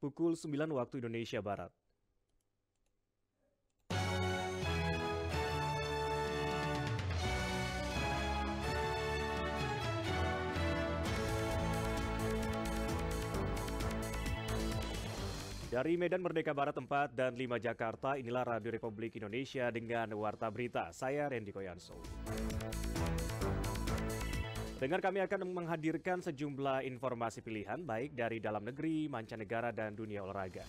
pukul 9 waktu Indonesia Barat. Dari Medan Merdeka Barat 4 dan 5 Jakarta, inilah Radio Republik Indonesia dengan Warta Berita. Saya Randy Koyanso. Dengar kami akan menghadirkan sejumlah informasi pilihan baik dari dalam negeri, mancanegara, dan dunia olahraga.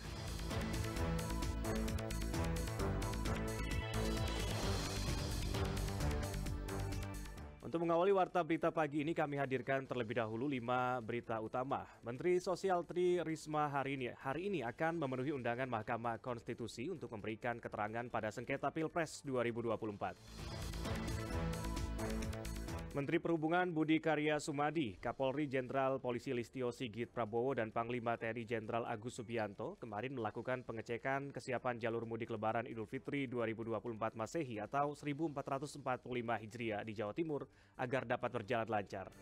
Untuk mengawali warta berita pagi ini kami hadirkan terlebih dahulu 5 berita utama. Menteri Sosial Tri Risma hari ini, hari ini akan memenuhi undangan Mahkamah Konstitusi untuk memberikan keterangan pada sengketa Pilpres 2024. Menteri Perhubungan Budi Karya Sumadi, Kapolri Jenderal Polisi Listio Sigit Prabowo dan Panglima TNI Jenderal Agus Subianto kemarin melakukan pengecekan kesiapan jalur mudik Lebaran Idul Fitri 2024 Masehi atau 1445 Hijriah di Jawa Timur agar dapat berjalan lancar.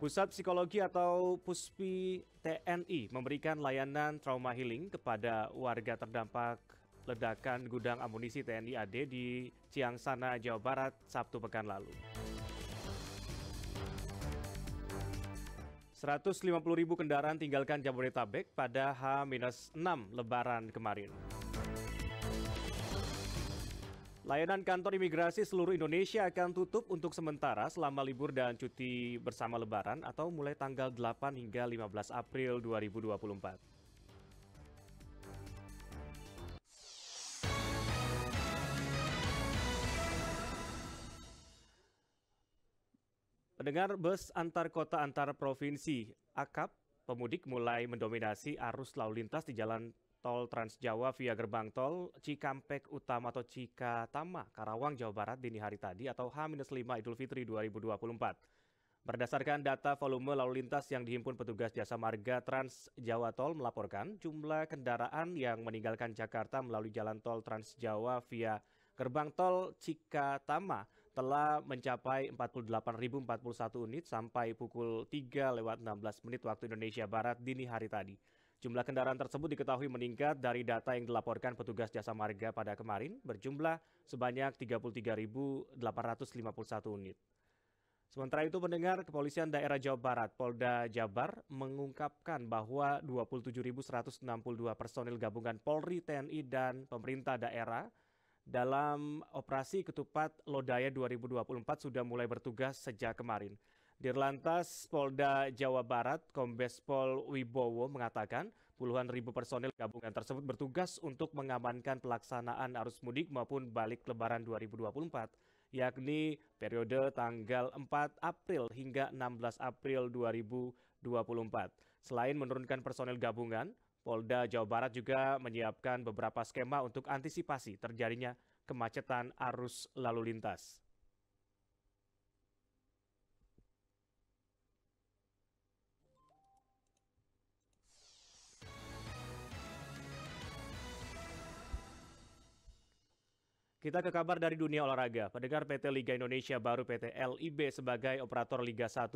Pusat Psikologi atau Puspi TNI memberikan layanan trauma healing kepada warga terdampak ledakan gudang amunisi TNI AD di Ciangsana, Jawa Barat, Sabtu pekan lalu. 150 ribu kendaraan tinggalkan Jabodetabek pada H-6 Lebaran kemarin. Layanan kantor imigrasi seluruh Indonesia akan tutup untuk sementara selama libur dan cuti bersama lebaran atau mulai tanggal 8 hingga 15 April 2024. Pendengar bus antar kota antar provinsi AKAP, pemudik mulai mendominasi arus lalu lintas di jalan tol Trans Jawa via gerbang tol Cikampek Utama atau Cikatama, Karawang, Jawa Barat dini hari tadi atau H-5 Idul Fitri 2024. Berdasarkan data volume lalu lintas yang dihimpun petugas jasa marga Trans Jawa Tol melaporkan jumlah kendaraan yang meninggalkan Jakarta melalui jalan tol Trans Jawa via gerbang tol Cikatama telah mencapai 48.041 unit sampai pukul 3 lewat 16 menit waktu Indonesia Barat dini hari tadi. Jumlah kendaraan tersebut diketahui meningkat dari data yang dilaporkan petugas jasa marga pada kemarin berjumlah sebanyak 33.851 unit. Sementara itu pendengar kepolisian daerah Jawa Barat Polda Jabar mengungkapkan bahwa 27.162 personil gabungan Polri, TNI, dan pemerintah daerah dalam operasi ketupat Lodaya 2024 sudah mulai bertugas sejak kemarin. Dirlantas Polda Jawa Barat, Kombes Pol Wibowo mengatakan puluhan ribu personil gabungan tersebut bertugas untuk mengamankan pelaksanaan arus mudik maupun balik lebaran 2024, yakni periode tanggal 4 April hingga 16 April 2024. Selain menurunkan personil gabungan, Polda Jawa Barat juga menyiapkan beberapa skema untuk antisipasi terjadinya kemacetan arus lalu lintas. Kita ke kabar dari dunia olahraga. Pendengar PT Liga Indonesia baru PT LIB sebagai operator Liga 1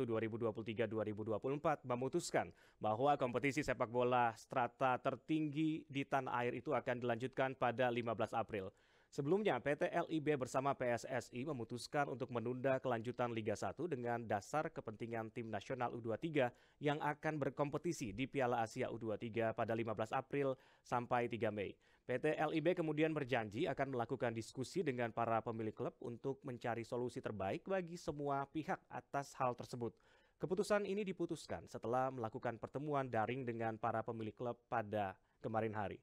2023-2024 memutuskan bahwa kompetisi sepak bola strata tertinggi di tanah air itu akan dilanjutkan pada 15 April. Sebelumnya, PT LIB bersama PSSI memutuskan untuk menunda kelanjutan Liga 1 dengan dasar kepentingan tim nasional U23 yang akan berkompetisi di Piala Asia U23 pada 15 April sampai 3 Mei. PT LIB kemudian berjanji akan melakukan diskusi dengan para pemilik klub untuk mencari solusi terbaik bagi semua pihak atas hal tersebut. Keputusan ini diputuskan setelah melakukan pertemuan daring dengan para pemilik klub pada kemarin hari.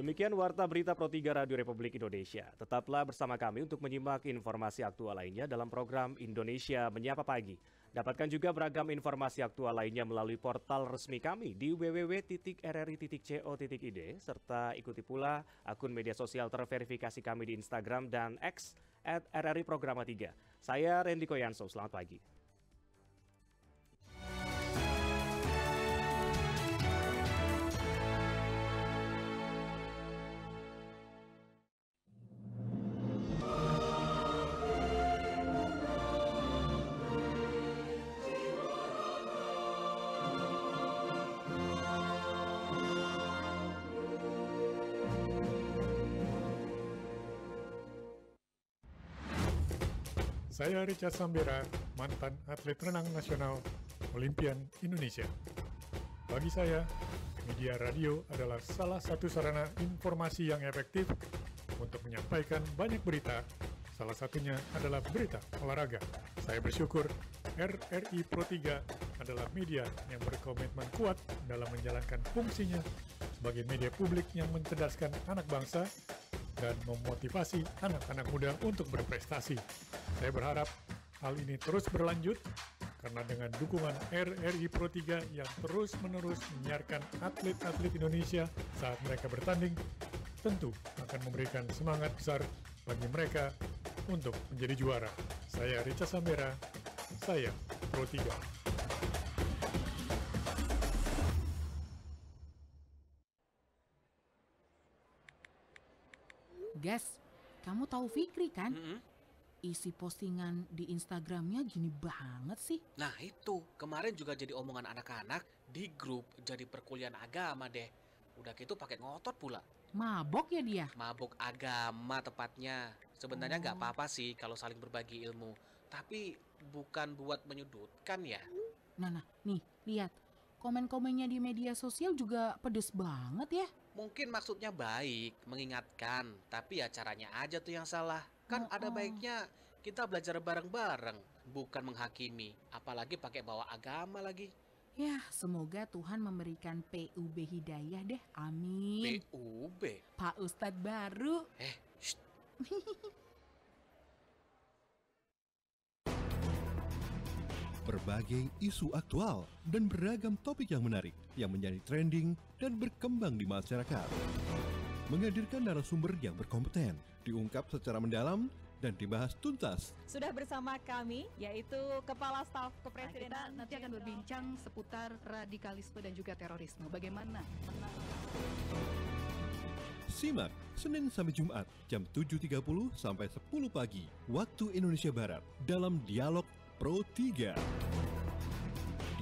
Demikian Warta Berita Pro 3 Radio Republik Indonesia. Tetaplah bersama kami untuk menyimak informasi aktual lainnya dalam program Indonesia Menyapa Pagi. Dapatkan juga beragam informasi aktual lainnya melalui portal resmi kami di www.rri.co.id serta ikuti pula akun media sosial terverifikasi kami di Instagram dan X at RRI Programa 3. Saya Randy Koyanso, selamat pagi. Saya Rica Sambera, mantan atlet renang nasional Olimpian Indonesia. Bagi saya, media radio adalah salah satu sarana informasi yang efektif untuk menyampaikan banyak berita. Salah satunya adalah berita olahraga. Saya bersyukur RRI Pro 3 adalah media yang berkomitmen kuat dalam menjalankan fungsinya sebagai media publik yang mencerdaskan anak bangsa dan memotivasi anak-anak muda untuk berprestasi. Saya berharap hal ini terus berlanjut karena dengan dukungan RRI Pro 3 yang terus-menerus menyiarkan atlet-atlet Indonesia saat mereka bertanding, tentu akan memberikan semangat besar bagi mereka untuk menjadi juara. Saya Rica Sambera, saya Pro 3. Gas, kamu tahu Fikri kan? Mm -hmm isi postingan di Instagramnya gini banget sih. Nah itu, kemarin juga jadi omongan anak-anak di grup jadi perkuliahan agama deh. Udah gitu pakai ngotot pula. Mabok ya dia? Mabok agama tepatnya. Sebenarnya nggak oh. apa-apa sih kalau saling berbagi ilmu. Tapi bukan buat menyudutkan ya. Nah, nah, nih, lihat. Komen-komennya di media sosial juga pedes banget ya. Mungkin maksudnya baik, mengingatkan. Tapi ya caranya aja tuh yang salah. Kan ada baiknya kita belajar bareng-bareng, bukan menghakimi, apalagi pakai bawa agama lagi. Ya, semoga Tuhan memberikan PUB hidayah deh. Amin. PUB? Pak Ustadz baru. Eh, Berbagai isu aktual dan beragam topik yang menarik yang menjadi trending dan berkembang di masyarakat. Menghadirkan narasumber yang berkompeten diungkap secara mendalam dan dibahas tuntas. Sudah bersama kami yaitu Kepala Staf Kepresidenan. Nah, nanti akan berbincang seputar radikalisme dan juga terorisme. Bagaimana? Simak Senin sampai Jumat jam 7.30 sampai 10 pagi waktu Indonesia Barat dalam Dialog Pro 3.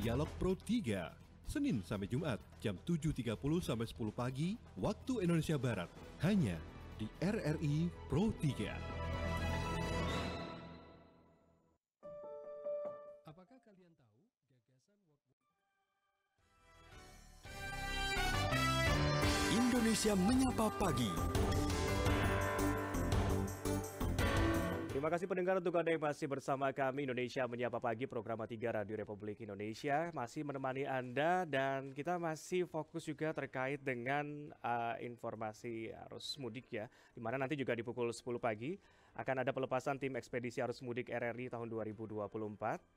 Dialog Pro 3 Senin sampai Jumat jam 7.30 sampai 10 pagi waktu Indonesia Barat hanya di RRI Pro 3. Apakah kalian tahu gagasan Indonesia menyapa pagi. Terima kasih pendengar untuk Anda yang masih bersama kami Indonesia Menyapa Pagi program 3 Radio Republik Indonesia masih menemani Anda dan kita masih fokus juga terkait dengan uh, informasi arus mudik ya di mana nanti juga di pukul 10 pagi akan ada pelepasan tim ekspedisi arus mudik RRI tahun 2024.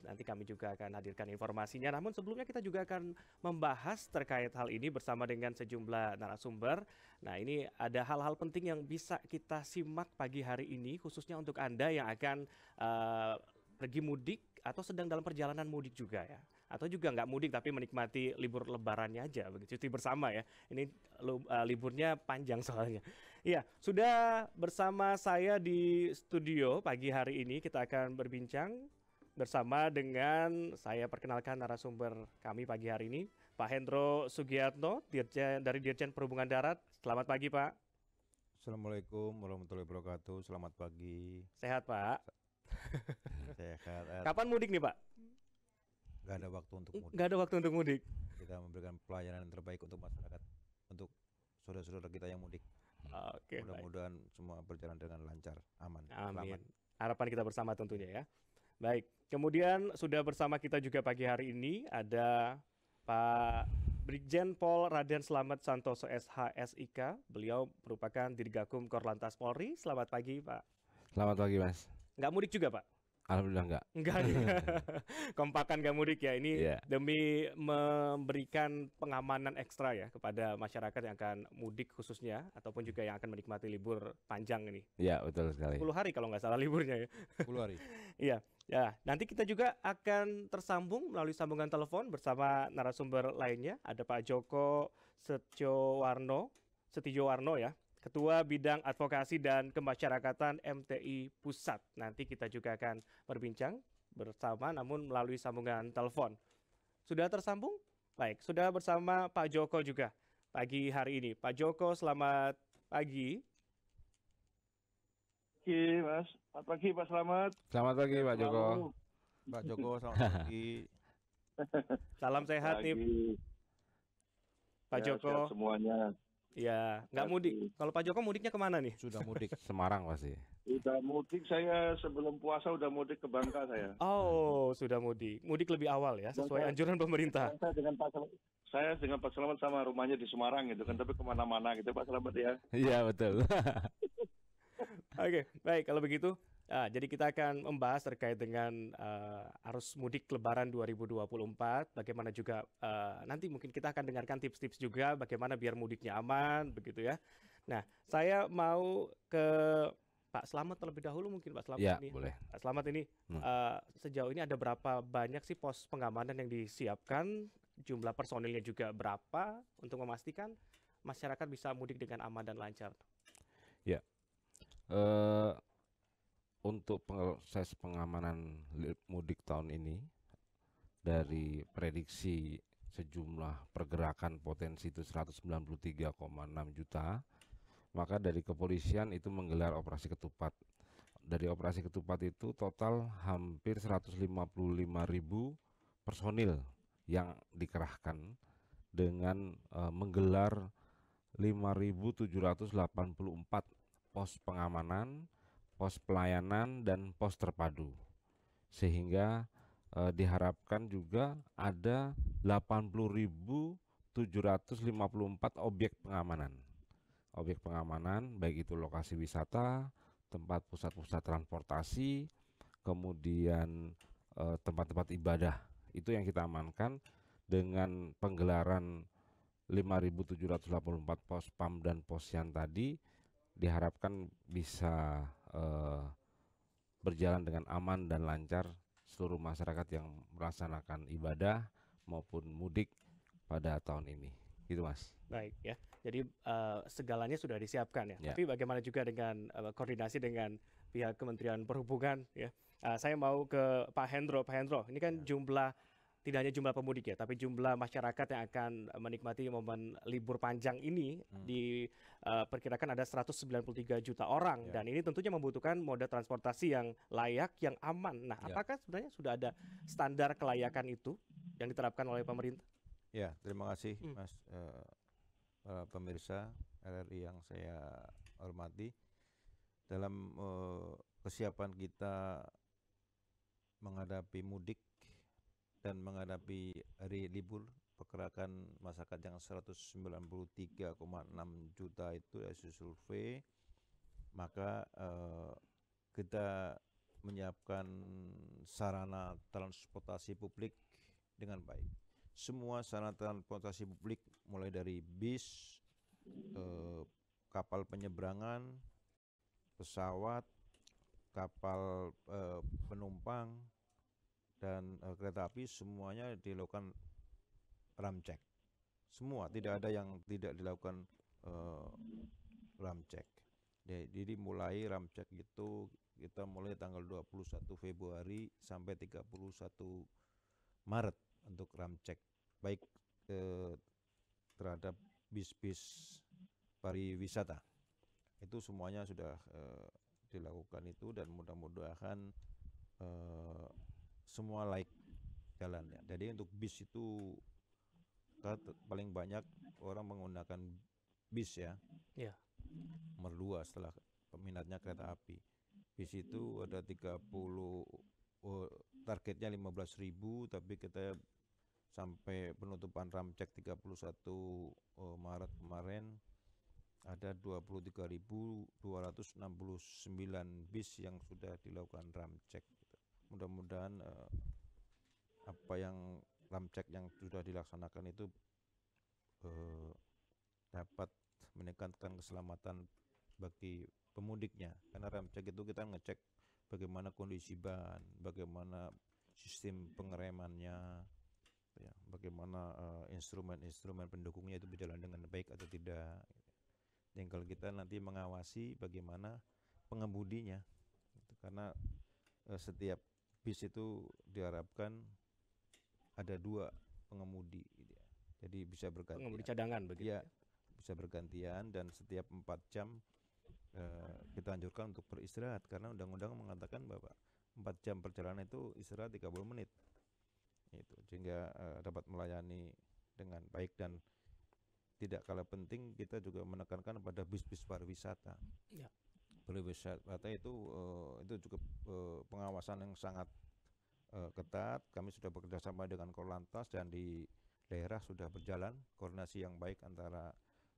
Nanti kami juga akan hadirkan informasinya. Namun sebelumnya kita juga akan membahas terkait hal ini bersama dengan sejumlah narasumber. Nah ini ada hal-hal penting yang bisa kita simak pagi hari ini khususnya untuk Anda yang akan uh, pergi mudik atau sedang dalam perjalanan mudik juga ya atau juga nggak mudik tapi menikmati libur lebarannya aja cuti bersama ya ini eh, liburnya panjang soalnya Iya, sudah bersama saya di studio pagi hari ini kita akan berbincang bersama dengan saya perkenalkan narasumber kami pagi hari ini, Pak Hendro Sugiatno Dirjen, dari Dirjen Perhubungan Darat. Selamat pagi, Pak. Assalamualaikum warahmatullahi wabarakatuh. Selamat pagi. Sehat, Pak. Sehat. Kapan mudik nih, Pak? Gak ada waktu untuk mudik. Gak ada waktu untuk mudik. Kita memberikan pelayanan yang terbaik untuk masyarakat, untuk saudara-saudara kita yang mudik. Ah, oke. Okay, Mudah-mudahan semua berjalan dengan lancar, aman. Amin. Selamat. Harapan kita bersama tentunya ya. Baik. Kemudian sudah bersama kita juga pagi hari ini ada Pak Brigjen Pol Raden Selamat Santoso SHSIK. Beliau merupakan Dirgakum Korlantas Polri. Selamat pagi, Pak. Selamat pagi, Mas. Nggak mudik juga, Pak? Alhamdulillah enggak. Enggak. enggak. Kompakan gak mudik ya ini yeah. demi memberikan pengamanan ekstra ya kepada masyarakat yang akan mudik khususnya ataupun juga yang akan menikmati libur panjang ini. Iya, yeah, betul sekali. 10 hari kalau nggak salah liburnya ya. 10 hari. Iya. ya, nanti kita juga akan tersambung melalui sambungan telepon bersama narasumber lainnya ada Pak Joko Setiowarno, Setiowarno ya Ketua Bidang Advokasi dan Kemasyarakatan MTI Pusat. Nanti kita juga akan berbincang bersama namun melalui sambungan telepon. Sudah tersambung? Baik, sudah bersama Pak Joko juga pagi hari ini. Pak Joko, selamat pagi. Oke, Mas. Selamat pagi, Pak Selamat. Selamat pagi, Pak Joko. Pak Joko, selamat pagi. Salam sehat pagi. Pak ya, Joko. Semuanya. Iya, nggak mudik. Kalau Pak Joko mudiknya kemana nih? Sudah mudik Semarang pasti. Ya? Sudah mudik saya sebelum puasa udah mudik ke Bangka saya. Oh, sudah mudik. Mudik lebih awal ya, sesuai anjuran pemerintah. Saya dengan Pak Selamat, saya dengan Pak Selamat sama rumahnya di Semarang gitu kan, tapi kemana-mana gitu Pak Selamat ya. Iya betul. Oke, okay, baik kalau begitu Nah, jadi kita akan membahas terkait dengan uh, arus mudik Lebaran 2024, bagaimana juga uh, nanti mungkin kita akan dengarkan tips-tips juga bagaimana biar mudiknya aman, begitu ya. Nah, saya mau ke Pak Selamat terlebih dahulu mungkin Pak Selamat ya, ini. Boleh. Pak Selamat ini hmm. uh, sejauh ini ada berapa banyak sih pos pengamanan yang disiapkan, jumlah personilnya juga berapa untuk memastikan masyarakat bisa mudik dengan aman dan lancar. Ya, uh, untuk proses pengamanan mudik tahun ini dari prediksi sejumlah pergerakan potensi itu 193,6 juta maka dari kepolisian itu menggelar operasi ketupat dari operasi ketupat itu total hampir 155 ribu personil yang dikerahkan dengan e, menggelar 5.784 pos pengamanan pos pelayanan dan pos terpadu sehingga eh, diharapkan juga ada 80.754 objek pengamanan objek pengamanan baik itu lokasi wisata tempat pusat-pusat transportasi kemudian eh, tempat-tempat ibadah itu yang kita amankan dengan penggelaran 5.784 pos PAM dan pos yang tadi diharapkan bisa eh, berjalan dengan aman dan lancar seluruh masyarakat yang melaksanakan ibadah maupun mudik pada tahun ini. Gitu Mas. Baik ya. Jadi uh, segalanya sudah disiapkan ya. ya. Tapi bagaimana juga dengan uh, koordinasi dengan pihak Kementerian Perhubungan ya. Uh, saya mau ke Pak Hendro. Pak Hendro, ini kan ya. jumlah tidak hanya jumlah pemudik ya, tapi jumlah masyarakat yang akan menikmati momen libur panjang ini hmm. diperkirakan eh, uh, ada 193 juta orang yeah. dan ini tentunya membutuhkan moda transportasi yang layak, yang aman. Nah, yeah. apakah sebenarnya sudah ada standar kelayakan itu yang diterapkan oleh pemerintah? Ya, terima kasih hmm. Mas uh, para pemirsa RRI yang saya hormati. Dalam uh, kesiapan kita menghadapi mudik dan menghadapi hari libur pergerakan masyarakat yang 193,6 juta itu dari survei maka eh, kita menyiapkan sarana transportasi publik dengan baik. Semua sarana transportasi publik mulai dari bis, eh, kapal penyeberangan, pesawat, kapal eh, penumpang, dan uh, kereta api semuanya dilakukan ram check. Semua tidak ada yang tidak dilakukan uh, ram check. Jadi mulai ram check itu kita mulai tanggal 21 Februari sampai 31 Maret untuk ram check baik eh, terhadap bis-bis pariwisata. Itu semuanya sudah eh, dilakukan itu dan mudah-mudahan eh, semua like jalannya. Jadi untuk bis itu paling banyak orang menggunakan bis ya. Iya. Meluas setelah peminatnya kereta api. Bis itu ada 30 oh, targetnya 15.000 tapi kita sampai penutupan ramcek 31 oh, Maret kemarin ada 23.269 bis yang sudah dilakukan ramcek mudah-mudahan uh, apa yang ramcek yang sudah dilaksanakan itu uh, dapat meningkatkan keselamatan bagi pemudiknya karena ramcek itu kita ngecek bagaimana kondisi ban bagaimana sistem pengeremannya ya bagaimana instrumen eh, instrumen-instrumen pendukungnya itu berjalan dengan baik atau tidak tinggal kita nanti mengawasi bagaimana pengemudinya karena uh, setiap bis itu diharapkan ada dua pengemudi gitu ya. Jadi bisa bergantian. Pengemudi cadangan begitu. Iya, ya, bisa bergantian dan setiap empat jam eh, kita anjurkan untuk beristirahat karena undang-undang mengatakan bahwa empat jam perjalanan itu istirahat 30 menit. Itu sehingga eh, dapat melayani dengan baik dan tidak kalah penting kita juga menekankan pada bis-bis pariwisata. Ya oleh wisata itu uh, itu cukup uh, pengawasan yang sangat uh, ketat. Kami sudah bekerja sama dengan Korlantas dan di daerah sudah berjalan koordinasi yang baik antara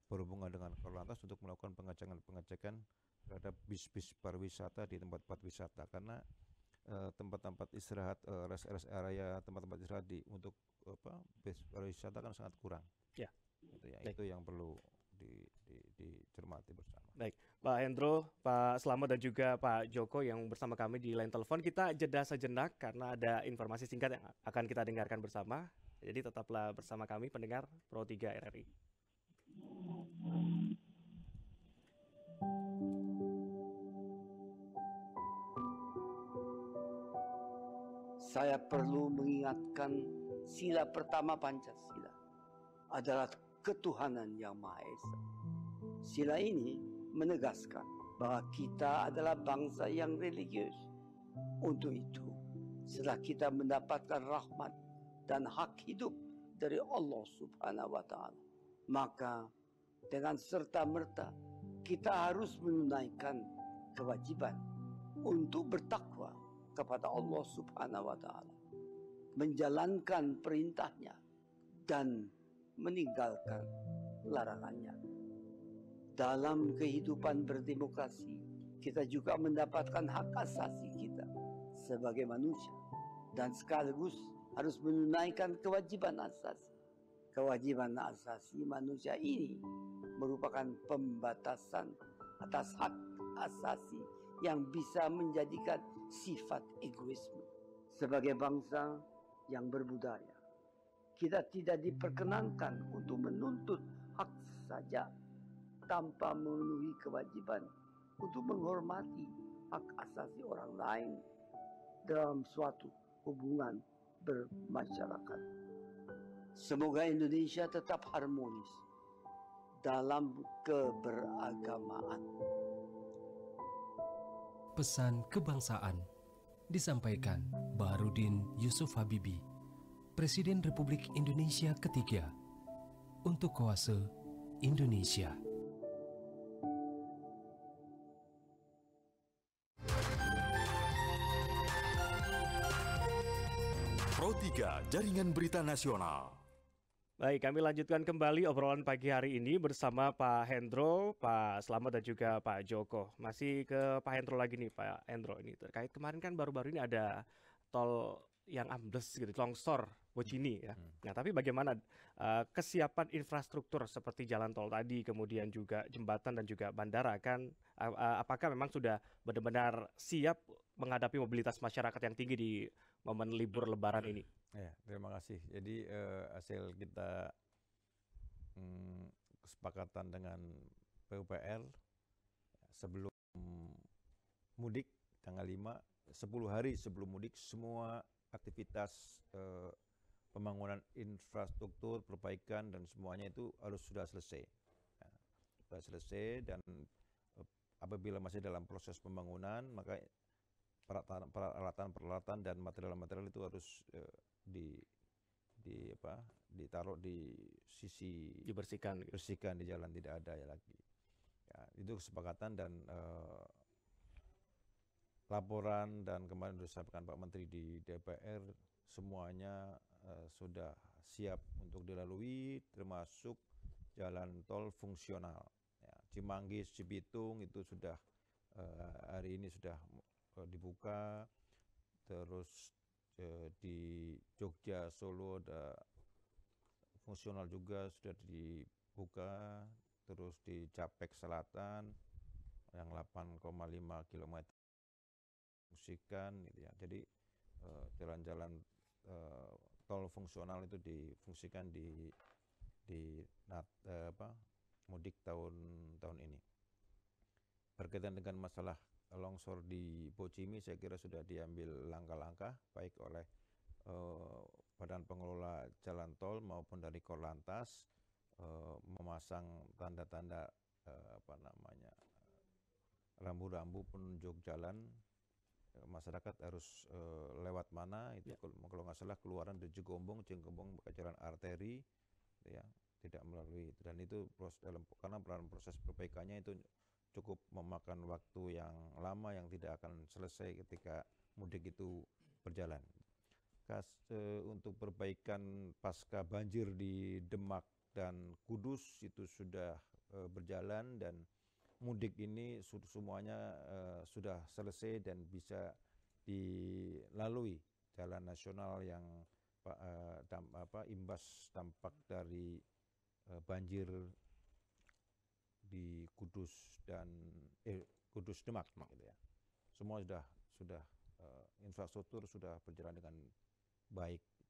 berhubungan dengan Korlantas untuk melakukan pengecekan-pengecekan terhadap bis-bis pariwisata di tempat-tempat wisata karena tempat-tempat uh, istirahat uh, rest, rest area tempat-tempat istirahat di untuk apa bis pariwisata kan sangat kurang. Ya. Itu, ya. itu yang perlu di, di, dicermati bersama. Baik, Pak Hendro, Pak Selamat dan juga Pak Joko yang bersama kami di line telepon. Kita jeda sejenak karena ada informasi singkat yang akan kita dengarkan bersama. Jadi tetaplah bersama kami pendengar Pro 3 RRI. Saya perlu mengingatkan sila pertama Pancasila adalah ketuhanan yang Maha Esa. Sila ini menegaskan bahwa kita adalah bangsa yang religius. Untuk itu, setelah kita mendapatkan rahmat dan hak hidup dari Allah Subhanahu wa taala, maka dengan serta-merta kita harus menunaikan kewajiban untuk bertakwa kepada Allah Subhanahu wa taala, menjalankan perintahnya dan meninggalkan larangannya. Dalam kehidupan berdemokrasi, kita juga mendapatkan hak asasi kita sebagai manusia dan sekaligus harus menunaikan kewajiban asasi. Kewajiban asasi manusia ini merupakan pembatasan atas hak asasi yang bisa menjadikan sifat egoisme. Sebagai bangsa yang berbudaya, kita tidak diperkenankan untuk menuntut hak saja tanpa memenuhi kewajiban untuk menghormati hak asasi orang lain dalam suatu hubungan bermasyarakat. Semoga Indonesia tetap harmonis dalam keberagamaan. Pesan kebangsaan disampaikan Baharudin Yusuf Habibi, Presiden Republik Indonesia ketiga, untuk kuasa Indonesia. Jaringan Berita Nasional. Baik, kami lanjutkan kembali obrolan pagi hari ini bersama Pak Hendro, Pak Selamat dan juga Pak Joko. Masih ke Pak Hendro lagi nih, Pak Hendro ini terkait kemarin kan baru-baru ini ada tol yang ambles gitu, longsor Bocini ya. Hmm. Nah, tapi bagaimana uh, kesiapan infrastruktur seperti jalan tol tadi, kemudian juga jembatan dan juga bandara kan uh, uh, apakah memang sudah benar-benar siap menghadapi mobilitas masyarakat yang tinggi di momen libur Lebaran ini. Ya, terima kasih. Jadi uh, hasil kita um, kesepakatan dengan PUPR sebelum mudik tanggal 5, 10 hari sebelum mudik semua aktivitas uh, pembangunan infrastruktur, perbaikan dan semuanya itu harus sudah selesai. Ya, sudah selesai dan eh, apabila masih dalam proses pembangunan maka peralatan-peralatan dan material-material itu harus eh, di di apa ditaruh di sisi dibersihkan gitu. bersihkan di jalan tidak ada ya lagi ya, itu kesepakatan dan eh, laporan dan kemarin sudah disampaikan Pak Menteri di DPR semuanya eh, sudah siap untuk dilalui termasuk jalan tol fungsional ya, Cimanggis Cibitung itu sudah eh, hari ini sudah dibuka terus uh, di Jogja Solo ada fungsional juga sudah dibuka terus di Capek Selatan yang 8,5 km fungsikan gitu ya. Jadi eh, jalan-jalan uh, uh, tol fungsional itu difungsikan di di nat, uh, apa mudik tahun tahun ini. Berkaitan dengan masalah longsor di Bocimi saya kira sudah diambil langkah-langkah baik oleh eh, badan pengelola jalan tol maupun dari Korlantas eh, memasang tanda-tanda eh, apa namanya rambu-rambu penunjuk jalan eh, masyarakat harus eh, lewat mana itu ya. kalau nggak salah keluaran dari Jegombong, ke jalan arteri ya tidak melalui itu dan itu proses dalam karena dalam proses perbaikannya itu cukup memakan waktu yang lama yang tidak akan selesai ketika mudik itu berjalan. Kas, eh, untuk perbaikan pasca banjir di Demak dan Kudus itu sudah eh, berjalan dan mudik ini semuanya eh, sudah selesai dan bisa dilalui jalan nasional yang apa, imbas dampak dari banjir di Kudus dan eh, Kudus Demak, Demak. Gitu ya. Semua sudah sudah uh, infrastruktur sudah berjalan dengan baik. Gitu.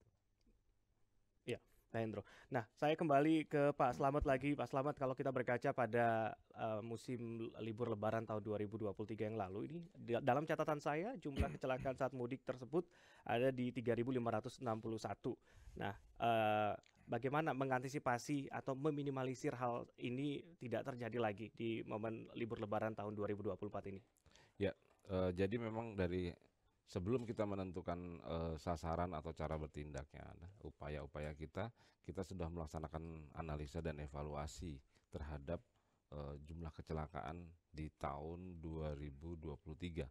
Iya, Ya, Nah, Hendro. Nah, saya kembali ke Pak Slamet lagi. Pak Slamet, kalau kita berkaca pada uh, musim libur Lebaran tahun 2023 yang lalu ini, dalam catatan saya jumlah kecelakaan saat mudik tersebut ada di 3.561. Nah, uh, bagaimana mengantisipasi atau meminimalisir hal ini tidak terjadi lagi di momen libur lebaran tahun 2024 ini? Ya, eh, jadi memang dari sebelum kita menentukan eh, sasaran atau cara bertindaknya, upaya-upaya kita, kita sudah melaksanakan analisa dan evaluasi terhadap eh, jumlah kecelakaan di tahun 2023.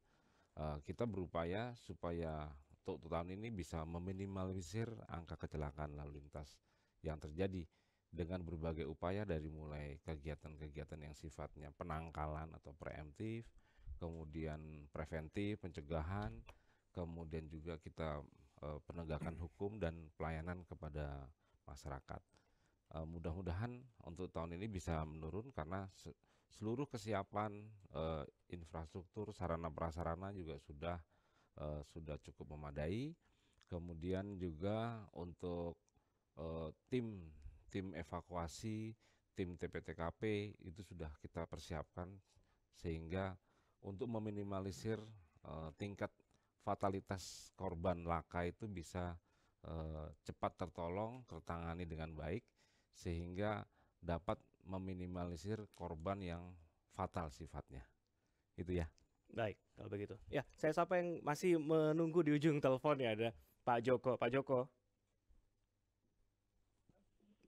Uh, kita berupaya supaya untuk tahun ini bisa meminimalisir angka kecelakaan lalu lintas yang terjadi dengan berbagai upaya dari mulai kegiatan-kegiatan yang sifatnya penangkalan atau preemptif, kemudian preventif, pencegahan, kemudian juga kita e, penegakan hukum dan pelayanan kepada masyarakat. E, Mudah-mudahan untuk tahun ini bisa menurun karena se seluruh kesiapan e, infrastruktur sarana prasarana juga sudah e, sudah cukup memadai. Kemudian juga untuk uh, tim tim evakuasi, tim TPTKP itu sudah kita persiapkan sehingga untuk meminimalisir uh, tingkat fatalitas korban laka itu bisa uh, cepat tertolong, tertangani dengan baik sehingga dapat meminimalisir korban yang fatal sifatnya. Itu ya. Baik, kalau begitu. Ya, saya sapa yang masih menunggu di ujung telepon ya ada Pak Joko. Pak Joko,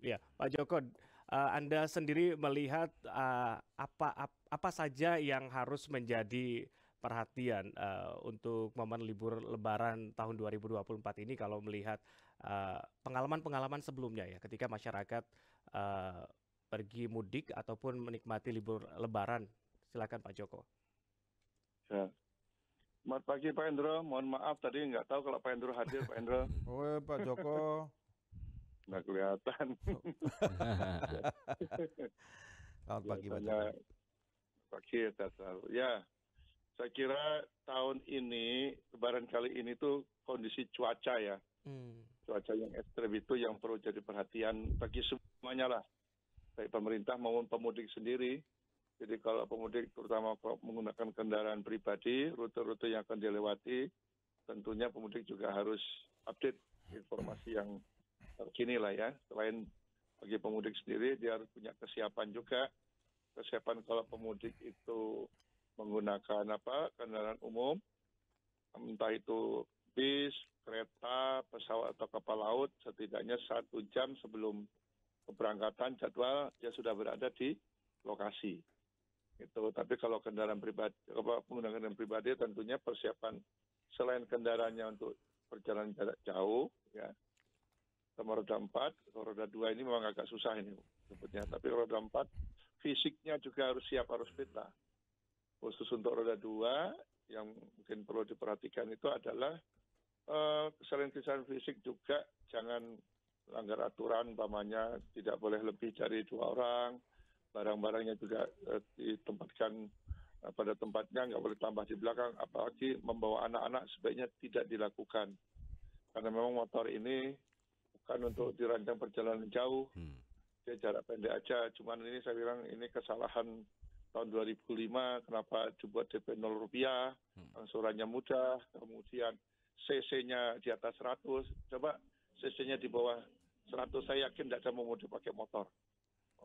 Ya, Pak Joko, uh, Anda sendiri melihat uh, apa, apa apa saja yang harus menjadi perhatian uh, untuk momen libur Lebaran tahun 2024 ini kalau melihat pengalaman-pengalaman uh, sebelumnya ya, ketika masyarakat uh, pergi mudik ataupun menikmati libur Lebaran, silakan Pak Joko. Ya. Selamat pagi Pak Endro, mohon maaf tadi nggak tahu kalau Pak Endro hadir Pak Endro. Oh Pak Joko nggak kelihatan. Oh. Selamat pagi Pak Pagi Ya, saya kira tahun ini Lebaran kali ini tuh kondisi cuaca ya, hmm. cuaca yang ekstrim itu yang perlu jadi perhatian bagi semuanya lah, baik pemerintah maupun pemudik sendiri. Jadi kalau pemudik terutama kalau menggunakan kendaraan pribadi, rute-rute yang akan dilewati, tentunya pemudik juga harus update informasi yang terkini lah ya. Selain bagi pemudik sendiri, dia harus punya kesiapan juga. Kesiapan kalau pemudik itu menggunakan apa kendaraan umum, entah itu bis, kereta, pesawat atau kapal laut, setidaknya satu jam sebelum keberangkatan jadwal dia sudah berada di lokasi. Itu. Tapi kalau kendaraan pribadi, kalau menggunakan kendaraan pribadi tentunya persiapan selain kendaraannya untuk perjalanan jarak jauh, ya, sama roda 4, roda 2 ini memang agak susah ini sebetulnya. Tapi roda 4 fisiknya juga harus siap harus fit lah. Khusus untuk roda dua yang mungkin perlu diperhatikan itu adalah uh, eh, selain fisik juga jangan langgar aturan umpamanya tidak boleh lebih dari dua orang barang-barangnya juga uh, ditempatkan uh, pada tempatnya nggak boleh tambah di belakang apalagi membawa anak-anak sebaiknya tidak dilakukan karena memang motor ini kan untuk hmm. dirancang perjalanan jauh. Hmm. Dia jarak pendek aja. Cuman ini saya bilang ini kesalahan tahun 2005 kenapa dibuat DP 0 rupiah, hmm. angsurannya mudah, kemudian CC-nya di atas 100. Coba CC-nya di bawah 100 saya yakin tidak ada mau mudik pakai motor.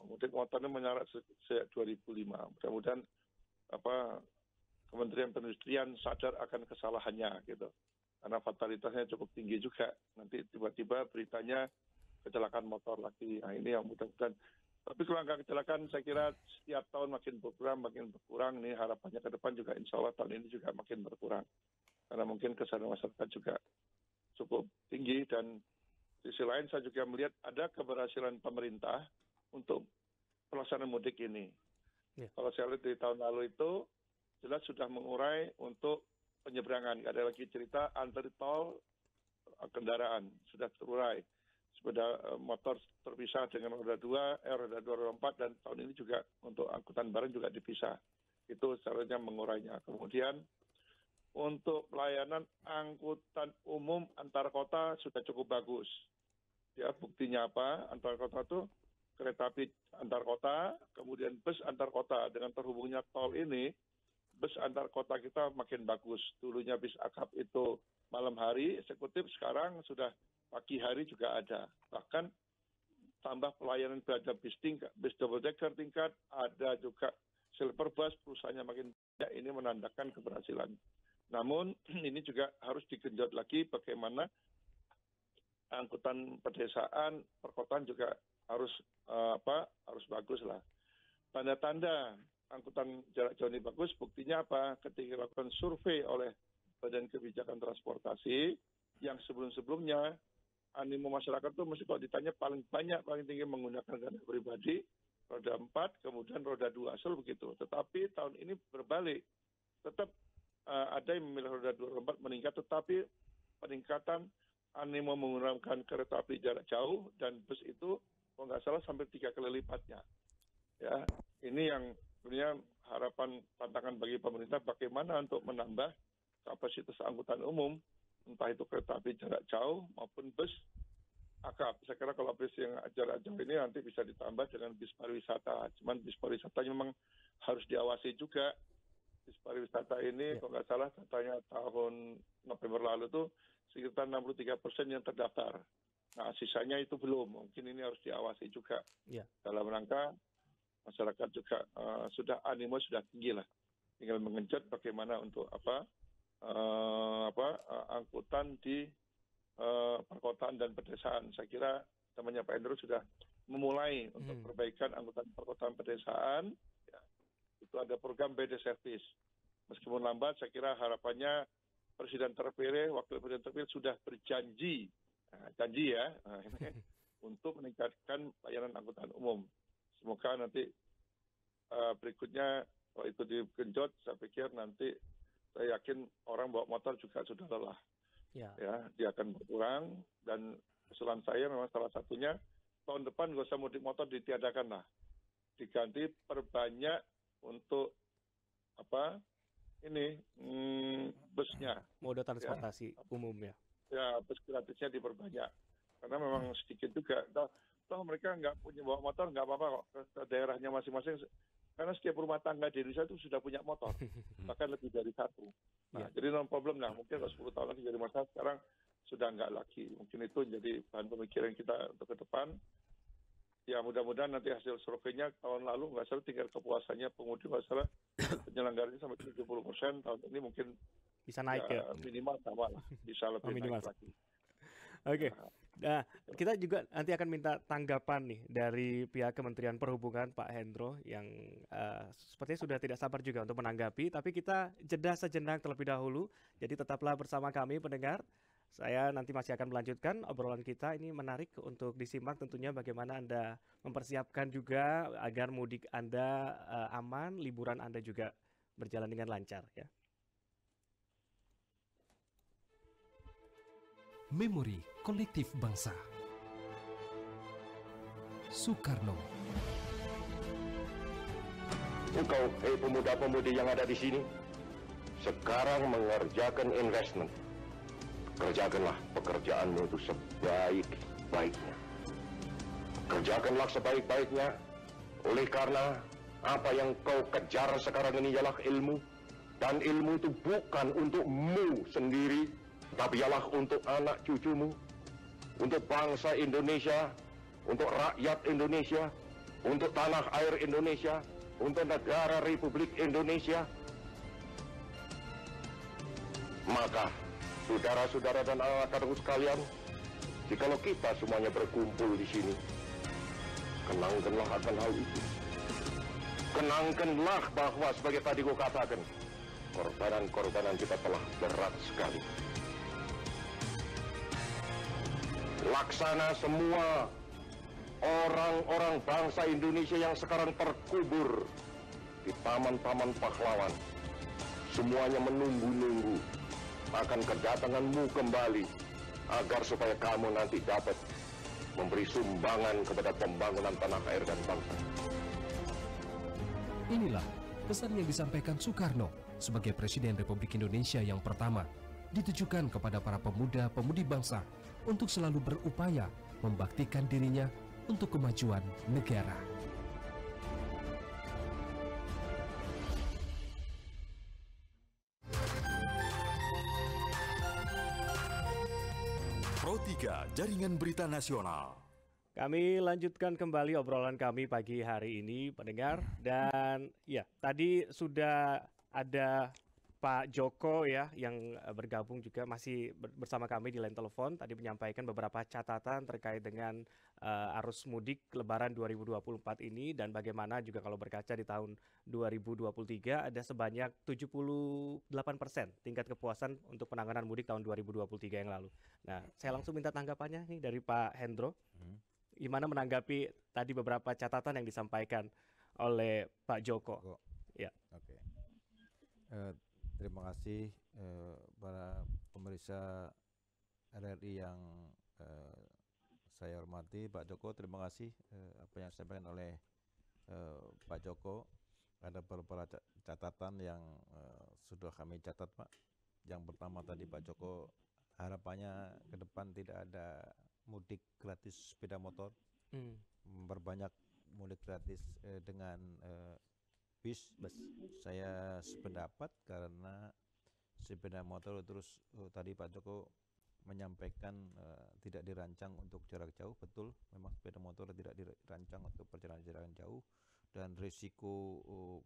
Mudik motornya menyarat sejak 2005. Mudah-mudahan apa Kementerian Perindustrian sadar akan kesalahannya gitu karena fatalitasnya cukup tinggi juga. Nanti tiba-tiba beritanya kecelakaan motor lagi. Nah ini yang mudah-mudahan. Tapi kelangka kecelakaan saya kira setiap tahun makin berkurang, makin berkurang. Ini harapannya ke depan juga insya Allah tahun ini juga makin berkurang. Karena mungkin kesadaran masyarakat juga cukup tinggi dan sisi lain saya juga melihat ada keberhasilan pemerintah untuk pelaksanaan mudik ini. Ya. Kalau saya lihat di tahun lalu itu jelas sudah mengurai untuk penyeberangan. Ada lagi cerita antar tol eh, kendaraan sudah terurai. Sepeda eh, motor terpisah dengan roda dua, eh, roda dua roda empat, dan tahun ini juga untuk angkutan barang juga dipisah. Itu caranya mengurainya. Kemudian untuk pelayanan angkutan umum antar kota sudah cukup bagus. Ya, buktinya apa? Antar kota itu kereta api antar kota, kemudian bus antar kota. Dengan terhubungnya tol ini, bus antar kota kita makin bagus. Dulunya bis akap itu malam hari eksekutif, sekarang sudah pagi hari juga ada. Bahkan tambah pelayanan berada bis tingkat, bis double decker tingkat, ada juga silver bus perusahaannya makin banyak, ini menandakan keberhasilan. Namun ini juga harus digenjot lagi bagaimana angkutan pedesaan, perkotaan juga harus eh, apa harus bagus lah. Tanda-tanda angkutan jarak jauh ini bagus, buktinya apa? Ketika dilakukan survei oleh Badan Kebijakan Transportasi, yang sebelum-sebelumnya animo masyarakat itu mesti kalau ditanya paling banyak, paling tinggi menggunakan kendaraan pribadi, roda 4, kemudian roda 2, asal begitu. Tetapi tahun ini berbalik, tetap uh, ada yang memilih roda 2, roda 4 meningkat, tetapi peningkatan animo menggunakan kereta api jarak jauh dan bus itu kalau nggak salah sampai tiga kali lipatnya. Ya, ini yang sebenarnya harapan tantangan bagi pemerintah bagaimana untuk menambah kapasitas angkutan umum, entah itu kereta api jarak jauh maupun bus akap. Saya kira kalau bis yang jarak jauh ini nanti bisa ditambah dengan bis pariwisata. Cuman bis pariwisata memang harus diawasi juga. Bis pariwisata ini ya. kalau nggak salah katanya tahun November lalu itu sekitar 63 persen yang terdaftar. Nah, sisanya itu belum. Mungkin ini harus diawasi juga ya. dalam rangka masyarakat juga uh, sudah animo sudah tinggi lah. Tinggal mengejut bagaimana untuk apa uh, apa uh, angkutan di uh, perkotaan dan pedesaan. Saya kira temannya Pak Endro sudah memulai hmm. untuk perbaikan angkutan perkotaan pedesaan. Ya. Itu ada program BD Service. Meskipun lambat, saya kira harapannya Presiden terpilih, Wakil Presiden terpilih sudah berjanji, nah, janji ya, untuk meningkatkan layanan angkutan umum semoga nanti eh, berikutnya kalau itu digenjot saya pikir nanti saya yakin orang bawa motor juga sudah lelah ya. ya dia akan berkurang dan usulan saya memang salah satunya tahun depan gak usah mudik motor ditiadakan lah diganti perbanyak untuk apa ini hmm, busnya moda ya. transportasi ya. umum ya ya bus gratisnya diperbanyak karena memang hmm. sedikit juga nah, toh mereka nggak punya bawa motor nggak apa-apa kok ke daerahnya masing-masing karena setiap rumah tangga di Indonesia itu sudah punya motor bahkan lebih dari satu nah yeah. jadi non problem lah mungkin kalau 10 tahun lagi jadi masalah sekarang sudah nggak lagi mungkin itu jadi bahan pemikiran kita untuk ke depan ya mudah-mudahan nanti hasil surveinya tahun lalu nggak salah tingkat kepuasannya pengemudi nggak salah penyelenggaranya sampai 70 persen tahun ini mungkin bisa naik ya, ya. minimal sama lah bisa lebih oh, minimal. naik lagi Oke, okay. Nah. Nah, kita juga nanti akan minta tanggapan nih dari pihak Kementerian Perhubungan Pak Hendro yang uh, sepertinya sudah tidak sabar juga untuk menanggapi, tapi kita jeda sejenak terlebih dahulu. Jadi tetaplah bersama kami pendengar. Saya nanti masih akan melanjutkan obrolan kita ini menarik untuk disimak tentunya bagaimana Anda mempersiapkan juga agar mudik Anda uh, aman, liburan Anda juga berjalan dengan lancar ya. Memori kolektif bangsa. Soekarno Engkau, eh pemuda-pemudi yang ada di sini, sekarang mengerjakan investment. Kerjakanlah pekerjaanmu itu sebaik-baiknya. Kerjakanlah sebaik-baiknya, oleh karena apa yang kau kejar sekarang ini ialah ilmu. Dan ilmu itu bukan untukmu sendiri, tapi ialah untuk anak cucumu, untuk bangsa Indonesia, untuk rakyat Indonesia, untuk tanah air Indonesia, untuk negara Republik Indonesia, maka saudara-saudara dan anak anakku sekalian, jikalau kita semuanya berkumpul di sini, kenangkanlah akan hal itu. Kenangkanlah bahwa sebagai tadi gue katakan, korbanan-korbanan kita telah berat sekali. laksana semua orang-orang bangsa Indonesia yang sekarang terkubur di taman-taman pahlawan. Semuanya menunggu-nunggu akan kedatanganmu kembali agar supaya kamu nanti dapat memberi sumbangan kepada pembangunan tanah air dan bangsa. Inilah pesan yang disampaikan Soekarno sebagai Presiden Republik Indonesia yang pertama ditujukan kepada para pemuda-pemudi bangsa untuk selalu berupaya membaktikan dirinya untuk kemajuan negara. Pro 3 Jaringan Berita Nasional. Kami lanjutkan kembali obrolan kami pagi hari ini, pendengar. Dan ya, tadi sudah ada Pak Joko ya yang eh, bergabung juga masih bersama kami di line telepon tadi menyampaikan beberapa catatan terkait dengan uh, arus mudik Lebaran 2024 ini dan bagaimana juga kalau berkaca di tahun 2023 ada sebanyak 78 persen tingkat kepuasan untuk penanganan mudik tahun 2023 yang lalu. Nah, saya langsung minta tanggapannya nih dari Pak Hendro. Hmm. Gimana menanggapi tadi beberapa catatan yang disampaikan oleh Pak Joko? Joko. Ya. Okay. Uh, eh, Terima kasih eh, para pemeriksa RRI yang eh, saya hormati, Pak Joko. Terima kasih eh, apa yang disampaikan oleh eh, Pak Joko. Ada beberapa catatan yang eh, sudah kami catat, Pak. Yang pertama tadi Pak Joko harapannya ke depan tidak ada mudik gratis sepeda motor. Hmm. mudik gratis eh, dengan eh, bis bus saya sependapat karena sepeda motor terus uh, tadi Pak Joko menyampaikan uh, tidak dirancang untuk jarak jauh betul memang sepeda motor tidak dirancang untuk perjalanan jarak jauh dan risiko uh,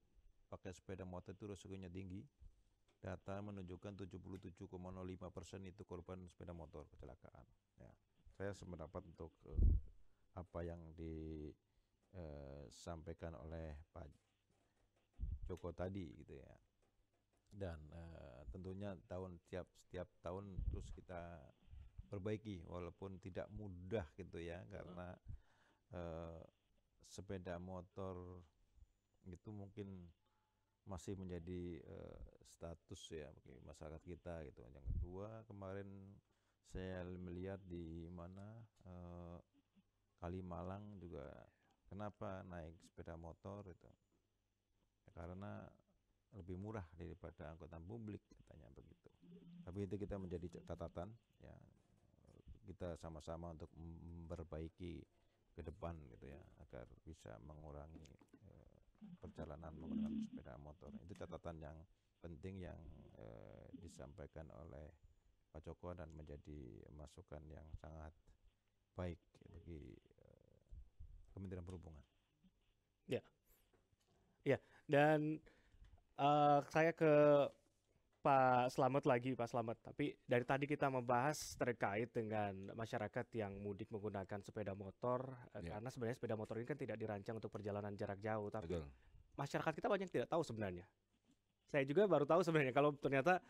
pakai sepeda motor itu risikonya tinggi data menunjukkan 77,05 persen itu korban sepeda motor kecelakaan ya saya sependapat untuk uh, apa yang disampaikan oleh Pak toko tadi gitu ya dan uh, tentunya tahun tiap setiap tahun terus kita perbaiki walaupun tidak mudah gitu ya karena uh, sepeda motor itu mungkin masih menjadi uh, status ya bagi masyarakat kita gitu yang kedua kemarin saya melihat di mana uh, Kalimalang juga kenapa naik sepeda motor itu karena lebih murah daripada angkutan publik katanya begitu. Tapi itu kita menjadi catatan ya kita sama-sama untuk memperbaiki ke depan gitu ya agar bisa mengurangi eh, perjalanan menggunakan sepeda motor. Itu catatan yang penting yang eh, disampaikan oleh Pak Joko dan menjadi masukan yang sangat baik bagi eh, Kementerian Perhubungan. Ya. Ya, dan uh, saya ke Pak Slamet lagi, Pak Slamet. Tapi dari tadi kita membahas terkait dengan masyarakat yang mudik menggunakan sepeda motor, yeah. Ya. karena sebenarnya sepeda motor ini kan tidak dirancang untuk perjalanan jarak jauh, tapi Betul. masyarakat kita banyak tidak tahu sebenarnya. Saya juga baru tahu sebenarnya kalau ternyata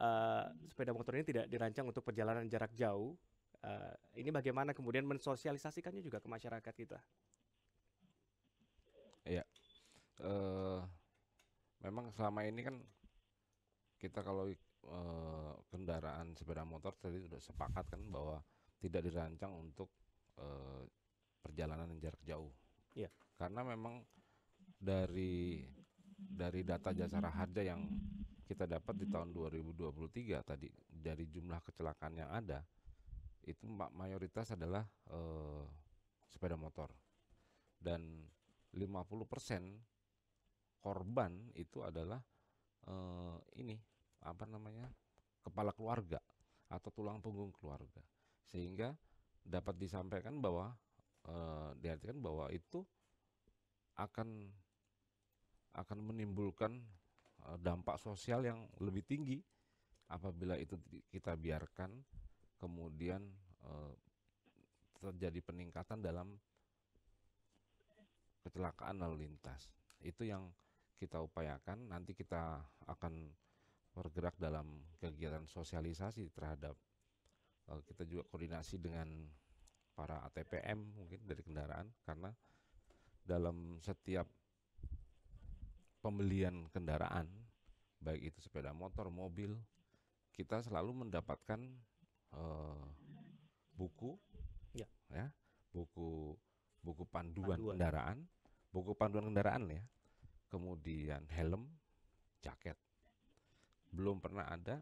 uh, sepeda motor ini tidak dirancang untuk perjalanan jarak jauh. Uh, ini bagaimana kemudian mensosialisasikannya juga ke masyarakat kita? eh, memang selama ini kan kita kalau eh, kendaraan sepeda motor tadi sudah sepakat kan bahwa tidak dirancang untuk eh, perjalanan jarak jauh. Iya. Karena memang dari dari data jasa raharja yang kita dapat di tahun 2023 tadi dari jumlah kecelakaan yang ada itu mayoritas adalah eh, sepeda motor dan 50% korban itu adalah eh, ini apa namanya kepala keluarga atau tulang punggung keluarga sehingga dapat disampaikan bahwa eh, diartikan bahwa itu akan akan menimbulkan eh, dampak sosial yang lebih tinggi apabila itu kita biarkan kemudian terjadi peningkatan dalam kecelakaan lalu lintas itu yang kita upayakan nanti kita akan bergerak dalam kegiatan sosialisasi terhadap uh, kita juga koordinasi dengan para ATPM mungkin dari kendaraan karena dalam setiap pembelian kendaraan baik itu sepeda motor mobil kita selalu mendapatkan uh, buku ya. ya buku buku panduan, panduan kendaraan buku panduan kendaraan ya kemudian helm, jaket. Belum pernah ada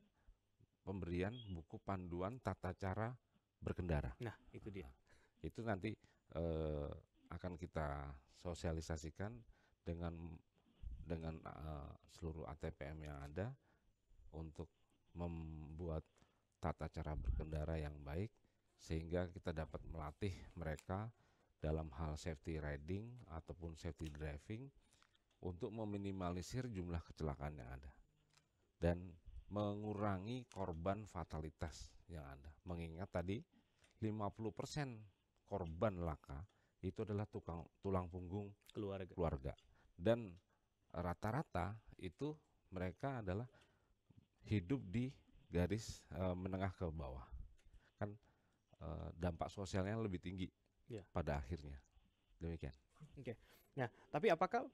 pemberian buku panduan tata cara berkendara. Nah, itu dia. itu nanti eh, akan kita sosialisasikan dengan dengan eh, seluruh ATPM yang ada untuk membuat tata cara berkendara yang baik sehingga kita dapat melatih mereka dalam hal safety riding ataupun safety driving untuk meminimalisir jumlah kecelakaan yang ada dan mengurangi korban fatalitas yang ada. Mengingat tadi 50% korban laka itu adalah tukang tulang punggung keluarga. keluarga. Dan rata-rata itu mereka adalah hidup di garis e, menengah ke bawah. Kan e, dampak sosialnya lebih tinggi ya. pada akhirnya. Demikian. Oke. Okay. Nah, tapi apakah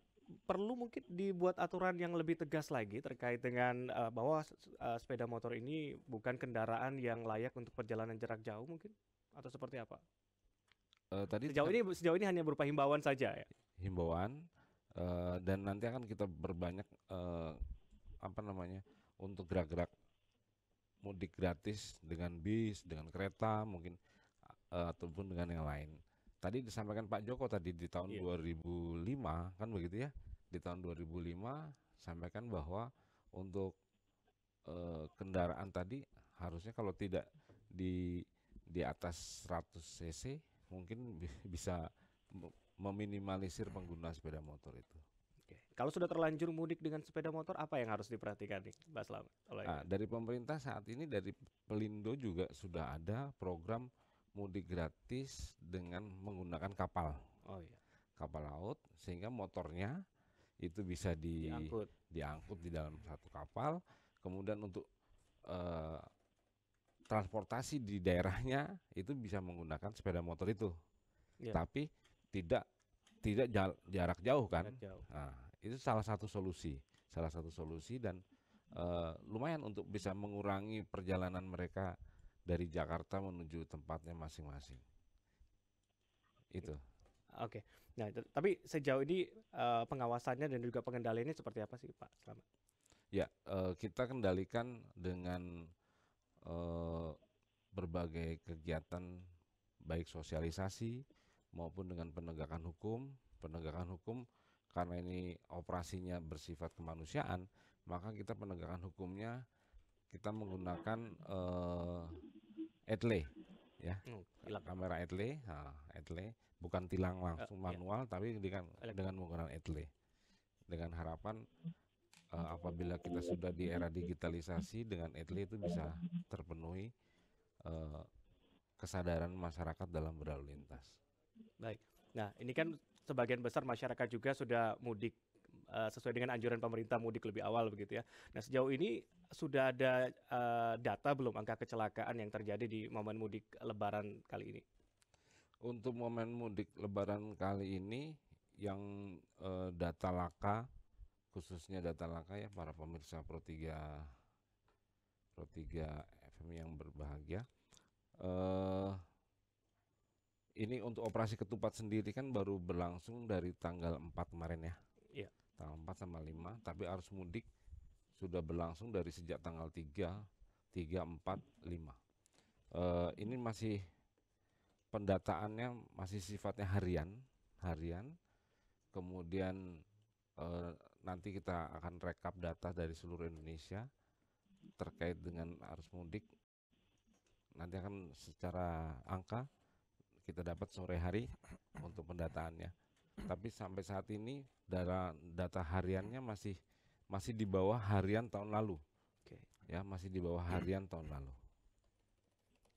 perlu mungkin dibuat aturan yang lebih tegas lagi terkait dengan uh, bahwa uh, sepeda motor ini bukan kendaraan yang layak untuk perjalanan jarak jauh mungkin atau seperti apa? Uh, tadi sejauh kan ini sejauh ini hanya berupa himbauan saja ya. Himbauan uh, dan nanti akan kita berbanyak uh, apa namanya untuk gerak-gerak mudik gratis dengan bis, dengan kereta mungkin uh, ataupun dengan yang lain. Tadi disampaikan Pak Joko tadi di tahun yeah. 2005 kan begitu ya. Di tahun 2005 sampaikan bahwa untuk eh, kendaraan tadi harusnya kalau tidak di di atas 100 cc mungkin bisa meminimalisir pengguna sepeda motor itu. Oke. Kalau sudah terlanjur mudik dengan sepeda motor, apa yang harus diperhatikan nih, Mbak Slamet? Nah, dari pemerintah saat ini dari Pelindo juga sudah ada program mudik gratis dengan menggunakan kapal. Oh iya. Kapal laut sehingga motornya itu bisa di, diangkut diangkut di dalam satu kapal. Kemudian untuk eh, transportasi di daerahnya itu bisa menggunakan sepeda motor itu. Yeah. Tapi tidak tidak jarak jauh kan. Jarak jauh. Nah, itu salah satu solusi. Salah satu solusi dan eh, lumayan untuk bisa mengurangi perjalanan mereka dari Jakarta menuju tempatnya masing-masing. Itu. Oke. Okay. Nah, tapi sejauh ini uh, pengawasannya dan juga pengendaliannya seperti apa sih, Pak? Selamat. Ya, uh, kita kendalikan dengan uh, berbagai kegiatan baik sosialisasi maupun dengan penegakan hukum. Penegakan hukum karena ini operasinya bersifat kemanusiaan, maka kita penegakan hukumnya kita menggunakan etle ya hmm, tilang. kamera etle nah, etle bukan tilang langsung eh, iya. manual iya. tapi dengan dengan menggunakan etle dengan harapan uh, apabila kita sudah di era digitalisasi dengan etle itu bisa terpenuhi uh, kesadaran masyarakat dalam berlalu lintas baik nah ini kan sebagian besar masyarakat juga sudah mudik Eh, sesuai dengan anjuran pemerintah mudik lebih awal begitu ya. Nah sejauh ini sudah ada uh, data belum angka kecelakaan yang terjadi di momen mudik Lebaran kali ini? Untuk momen mudik Lebaran kali ini yang uh, data laka khususnya data laka ya para pemirsa Pro 3 Pro 3 FM yang berbahagia. Uh, ini untuk operasi ketupat sendiri kan baru berlangsung dari tanggal 4 kemarin ya tanggal 4 sama 5 tapi arus mudik sudah berlangsung dari sejak tanggal 3 3 4 5 E, ini masih pendataannya masih sifatnya harian harian kemudian e, nanti kita akan rekap data dari seluruh Indonesia terkait dengan arus mudik nanti akan secara angka kita dapat sore hari untuk pendataannya tapi sampai saat ini data data hariannya masih masih di bawah harian tahun lalu. Oke. Okay. Ya, masih di bawah harian tahun lalu.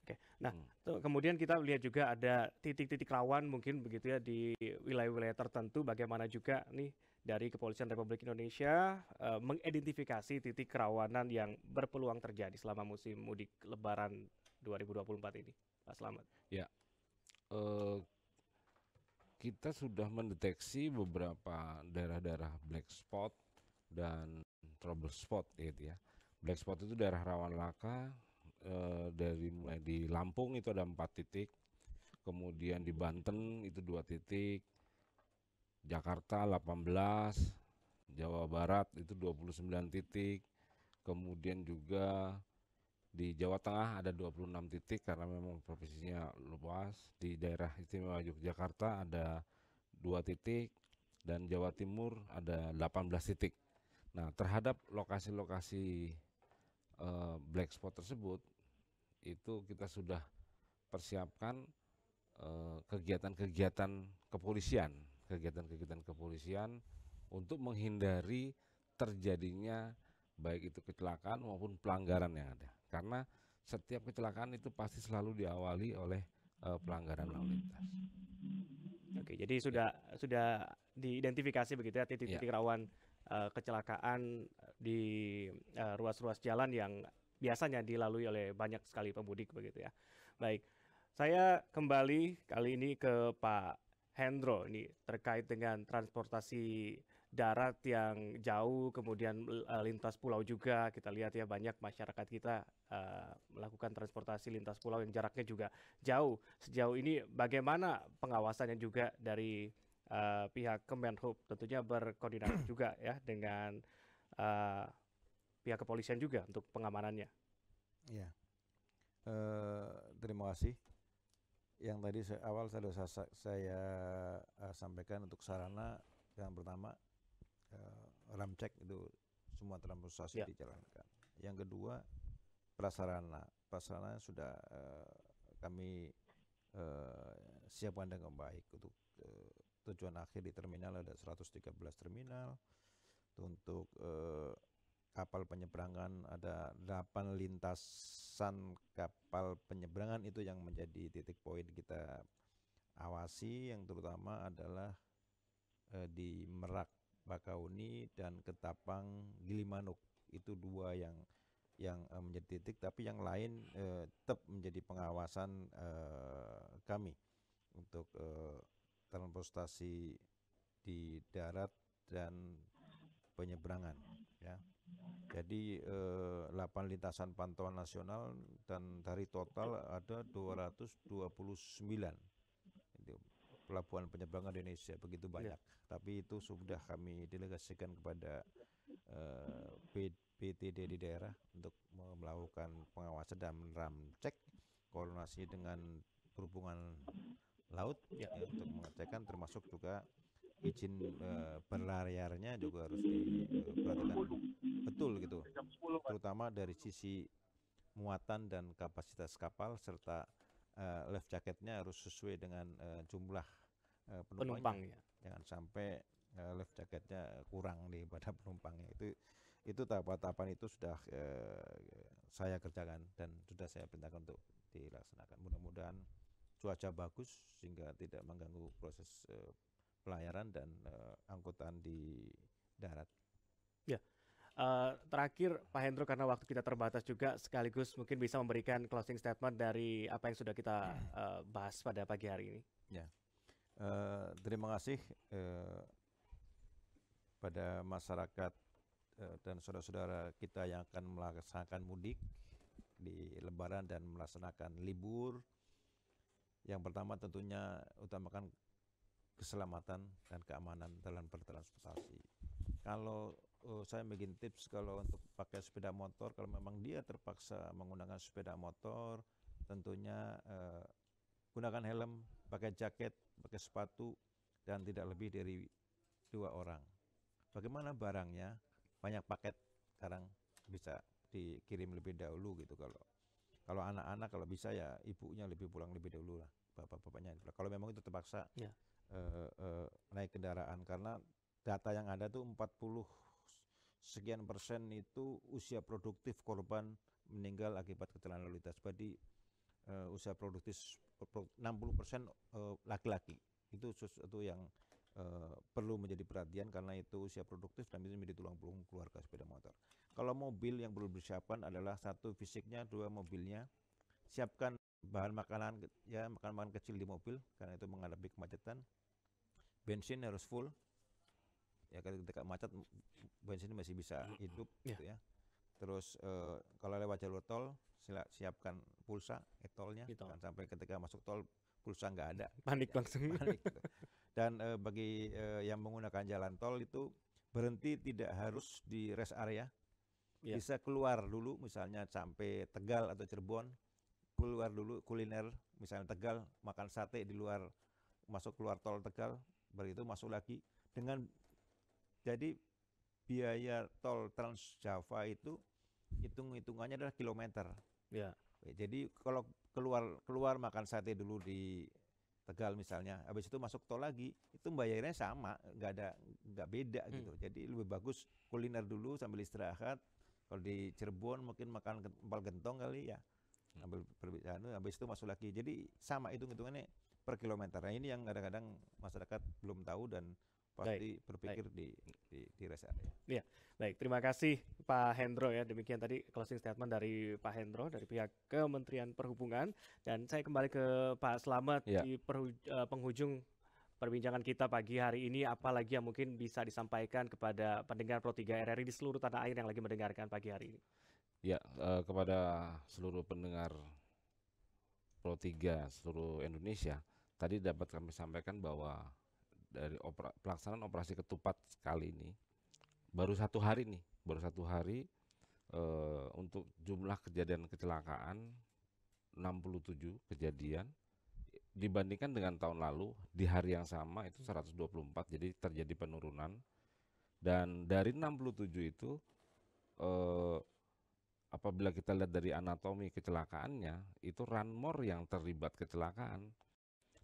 Oke. Okay. Nah, hmm. tuh, kemudian kita lihat juga ada titik-titik rawan mungkin begitu ya di wilayah-wilayah tertentu bagaimana juga nih dari Kepolisian Republik Indonesia uh, mengidentifikasi titik kerawanan yang berpeluang terjadi selama musim mudik lebaran 2024 ini. Pak Selamat. Ya. Uh, kita sudah mendeteksi beberapa daerah-daerah black spot dan trouble spot gitu ya. Black spot itu daerah rawan laka e, dari mulai di Lampung itu ada empat titik, kemudian di Banten itu dua titik, Jakarta 18, Jawa Barat itu 29 titik, kemudian juga di Jawa Tengah ada 26 titik karena memang provinsinya luas. Di daerah istimewa Yogyakarta ada dua titik dan Jawa Timur ada 18 titik. Nah, terhadap lokasi-lokasi uh, black spot tersebut itu kita sudah persiapkan eh, kegiatan-kegiatan uh, kepolisian, kegiatan-kegiatan kepolisian untuk menghindari terjadinya baik itu kecelakaan maupun pelanggaran yang ada karena setiap kecelakaan itu pasti selalu diawali oleh uh, pelanggaran lalu lintas. Oke, jadi sudah sudah diidentifikasi begitu ya titik-titik ya. rawan uh, kecelakaan di eh, ruas-ruas uh, ruas -ruas jalan yang biasanya dilalui oleh banyak sekali pemudik begitu ya. Baik, saya kembali kali ini ke Pak Hendro ini terkait dengan transportasi darat yang jauh, kemudian e, lintas pulau juga. Kita lihat ya banyak masyarakat kita uh, melakukan transportasi lintas pulau yang jaraknya juga jauh. Sejauh ini bagaimana pengawasannya juga dari uh, pihak Kemenhub? Tentunya berkoordinasi juga ya dengan uh, pihak kepolisian juga untuk pengamanannya. Ya, uh, terima kasih. Yang tadi saya, awal saya, saya, saya uh, sampaikan untuk sarana yang pertama uh, eh, ram cek itu semua transportasi ya. dijalankan. Yang kedua prasarana, prasarana sudah uh, kami uh, siapkan dengan baik untuk uh, tujuan akhir di terminal ada 113 terminal. Untuk uh, kapal penyeberangan ada 8 lintasan kapal penyeberangan itu yang menjadi titik poin kita awasi yang terutama adalah di Merak Bakauni dan Ketapang Gilimanuk itu dua yang yang uh, menjadi titik tapi yang lain uh, tetap menjadi pengawasan uh, kami untuk uh, transportasi di darat dan penyeberangan ya. Jadi eh, lintasan pantauan nasional dan dari total ada 229 pelabuhan penyeberangan di Indonesia begitu iya. banyak. Ya. Tapi itu sudah kami delegasikan kepada uh, eh, PTD di daerah untuk melakukan pengawasan dan cek koordinasi dengan perhubungan laut ya. Ya, untuk mengecekkan termasuk juga izin uh, berlayarnya juga harus diperhatikan eh, betul gitu terutama dari sisi muatan dan kapasitas kapal serta uh, life jacketnya harus sesuai dengan uh, jumlah Eh, penumpangnya. penumpang ya. Jangan sampai uh, eh, life jaketnya kurang daripada penumpangnya. Itu itu tahapan-tahapan itu sudah uh, saya kerjakan dan sudah saya perintahkan untuk dilaksanakan. Mudah-mudahan cuaca bagus sehingga tidak mengganggu proses uh, pelayaran dan uh, angkutan di darat. Ya. Uh, terakhir Pak Hendro karena waktu kita terbatas juga sekaligus mungkin bisa memberikan closing statement dari apa yang sudah kita uh, bahas pada pagi hari ini. Ya. Eh, terima kasih uh, pada masyarakat uh, dan saudara-saudara kita yang akan melaksanakan mudik di Lebaran dan melaksanakan libur. Yang pertama tentunya utamakan keselamatan dan keamanan dalam bertransportasi. Kalau uh, saya bikin tips kalau untuk pakai sepeda motor, kalau memang dia terpaksa menggunakan sepeda motor, tentunya uh, gunakan helm, pakai jaket, pakai sepatu dan tidak lebih dari dua orang. Bagaimana barangnya? Banyak paket sekarang bisa dikirim lebih dahulu gitu kalau kalau anak-anak kalau bisa ya ibunya lebih pulang lebih dahulu lah bapak-bapaknya kalau memang itu terpaksa ya. uh, uh, naik kendaraan karena data yang ada tuh 40 sekian persen itu usia produktif korban meninggal akibat kecelakaan lalu lintas. Jadi uh, usia produktif 60% persen eh, laki-laki. Itu sesuatu yang Uh, perlu menjadi perhatian karena itu usia produktif dan itu menjadi tulang punggung keluarga sepeda motor. Kalau mobil yang perlu disiapkan adalah satu fisiknya, dua mobilnya. Siapkan bahan makanan ya makan makan kecil di mobil karena itu menghadapi kemacetan. Bensin harus full. Ya ketika macet bensin masih bisa hidup ya. gitu ya. Terus uh, kalau lewat jalur tol sila, siapkan pulsa e-tolnya eh, jangan sampai ketika masuk tol pulsa nggak ada. Panik iya, langsung. Panik. Gitu. Dan uh, bagi uh, yang menggunakan jalan tol itu berhenti tidak harus di rest area. Yeah. Bisa keluar dulu misalnya sampai Tegal atau Cirebon, keluar dulu kuliner misalnya Tegal makan sate di luar masuk keluar tol Tegal, begitu masuk lagi dengan jadi biaya tol Trans Java itu hitung-hitungannya adalah kilometer. Ya. Jadi kalau keluar keluar makan sate dulu di Tegal misalnya, habis itu masuk tol lagi, itu bayarnya sama, nggak ada nggak beda hmm. gitu. Jadi lebih bagus kuliner dulu sambil istirahat. Kalau di Cirebon mungkin makan empal gentong kali ya, hmm. ambil perbedaan, habis itu masuk lagi. Jadi sama hitung hitungannya per kilometer. Nah, ini yang kadang-kadang masyarakat belum tahu dan pasti baik, berpikir baik. Di, di di rest area. Iya, baik. Terima kasih Pak Hendro ya. Demikian tadi closing statement dari Pak Hendro dari pihak Kementerian Perhubungan dan saya kembali ke Pak Selamat ya. di perhu, uh, penghujung perbincangan kita pagi hari ini apalagi yang mungkin bisa disampaikan kepada pendengar Pro 3 RRI di seluruh tanah air yang lagi mendengarkan pagi hari ini. Ya, uh, kepada seluruh pendengar Pro 3 seluruh Indonesia, tadi dapat kami sampaikan bahwa dari opera, pelaksanaan operasi ketupat kali ini baru satu hari nih baru satu hari eh, untuk jumlah kejadian kecelakaan 67 kejadian dibandingkan dengan tahun lalu di hari yang sama itu 124 jadi terjadi penurunan dan dari 67 itu eh, apabila kita lihat dari anatomi kecelakaannya itu ranmor yang terlibat kecelakaan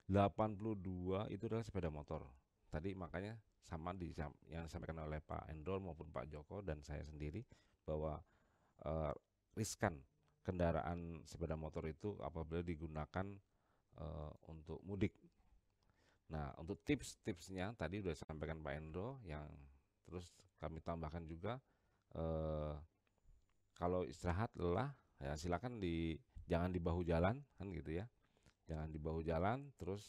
82 itu adalah sepeda motor. Tadi makanya sama di yang disampaikan oleh Pak Endol maupun Pak Joko dan saya sendiri bahwa eh, riskan kendaraan sepeda motor itu apabila digunakan eh, untuk mudik. Nah, untuk tips-tipsnya tadi sudah disampaikan Pak Endro yang terus kami tambahkan juga eh, kalau istirahat lelah ya silakan di jangan di bahu jalan kan gitu ya jangan di bahu jalan terus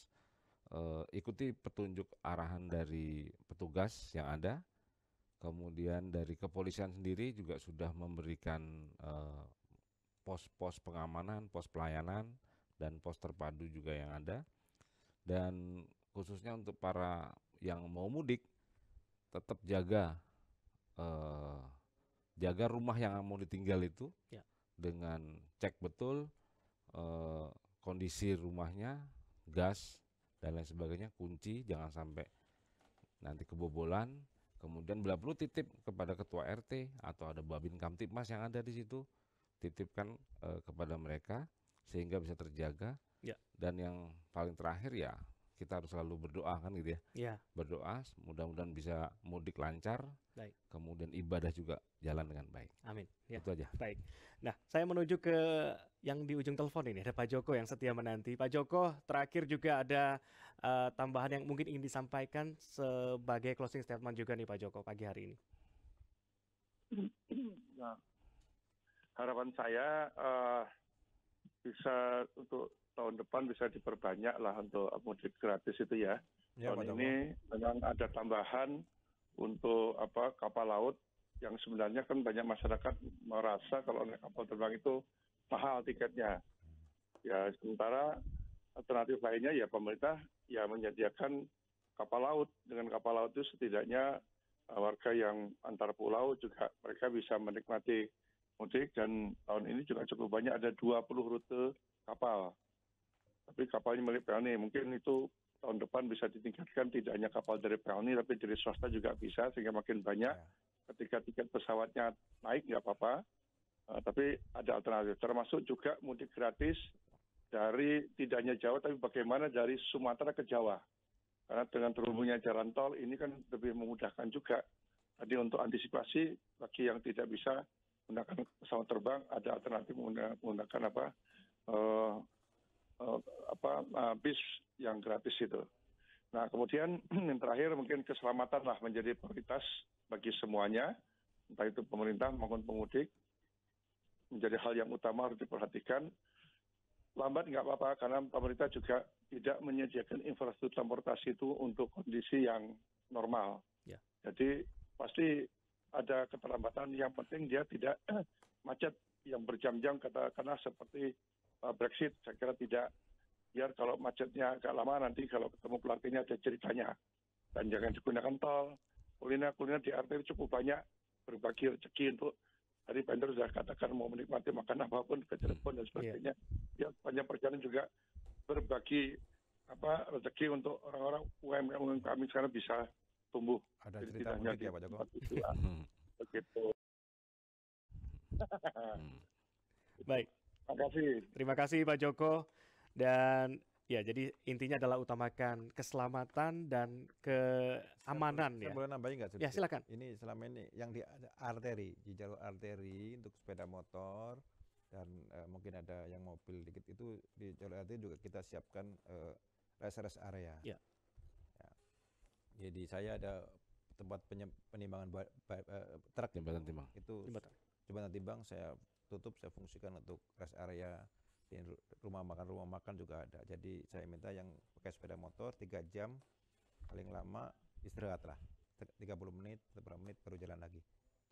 uh, ikuti petunjuk arahan dari petugas yang ada kemudian dari kepolisian sendiri juga sudah memberikan eh, pos-pos uh, pengamanan pos pelayanan dan pos terpadu juga yang ada dan khususnya untuk para yang mau mudik tetap jaga uh, jaga rumah yang mau ditinggal itu ya. dengan cek betul uh, kondisi rumahnya, gas dan lain sebagainya, kunci jangan sampai nanti kebobolan. Kemudian bila perlu titip kepada ketua RT atau ada babin kamtipmas yang ada di situ, titipkan e, kepada mereka sehingga bisa terjaga. Ya. Dan yang paling terakhir ya kita harus selalu berdoa kan gitu ya. Ya. Berdoa mudah-mudahan bisa mudik lancar. Baik. Kemudian ibadah juga jalan dengan baik. Amin. Ya. Itu aja. Baik. Nah, saya menuju ke yang di ujung telepon ini ada Pak Joko yang setia menanti. Pak Joko, terakhir juga ada uh, tambahan yang mungkin ingin disampaikan sebagai closing statement juga nih Pak Joko pagi hari ini. Nah, harapan saya uh, bisa untuk tahun depan bisa diperbanyak lah untuk mudik gratis itu ya. ya tahun ini memang ada tambahan untuk apa kapal laut yang sebenarnya kan banyak masyarakat merasa kalau naik kapal terbang itu mahal tiketnya. Ya sementara alternatif lainnya ya pemerintah ya menyediakan kapal laut dengan kapal laut itu setidaknya eh, warga yang antar pulau juga mereka bisa menikmati mudik dan tahun ini juga cukup banyak ada 20 rute kapal tapi kapalnya milik Pelni, mungkin itu tahun depan bisa ditingkatkan tidak hanya kapal dari Pelni tapi dari swasta juga bisa sehingga makin banyak. Ya. Ketika tiket pesawatnya naik nggak apa-apa, eh, tapi ada alternatif. Termasuk juga mudik gratis dari tidak hanya Jawa tapi bagaimana dari Sumatera ke Jawa. Karena dengan terhubungnya jalan tol ini kan lebih memudahkan juga. Tadi untuk antisipasi bagi yang tidak bisa menggunakan pesawat terbang ada alternatif menggunakan, apa eh, uh, apa uh, bis yang gratis itu. Nah kemudian yang terakhir mungkin keselamatan lah menjadi prioritas bagi semuanya, entah itu pemerintah maupun pemudik menjadi hal yang utama harus diperhatikan. Lambat nggak apa-apa karena pemerintah juga tidak menyediakan infrastruktur transportasi itu untuk kondisi yang normal. Ya. Jadi pasti ada keterlambatan yang penting dia tidak macet yang berjam-jam karena seperti Eh, Brexit saya kira tidak biar kalau macetnya agak lama nanti kalau ketemu pelatihnya ada ceritanya dan jangan digunakan tol kuliner-kuliner di arteri cukup banyak berbagi rezeki untuk hari Bandar sudah katakan mau menikmati makan apapun ke Cirebon dan hmm, iya. sebagainya yeah. ya panjang perjalanan juga berbagi apa rezeki untuk orang-orang UMKM kami sekarang bisa tumbuh ada Jadi cerita mungkin ya Pak Joko begitu hmm. Baik, Terima kasih. Terima kasih Pak Joko dan ya jadi intinya adalah utamakan keselamatan dan keamanan saya, ya. Saya boleh nambahin nggak? Ya silakan. Ini selama ini yang di arteri, di jalur arteri untuk sepeda motor dan uh, mungkin ada yang mobil dikit itu di jalur arteri juga kita siapkan uh, eh, rest rest area. Ya. ya. Jadi saya ada tempat penimbangan eh, truk jembatan timbang. Itu timbang saya tutup saya fungsikan untuk rest area di rumah makan rumah makan juga ada jadi saya minta yang pakai sepeda motor tiga jam paling lama istirahat lah 30 menit beberapa menit baru jalan lagi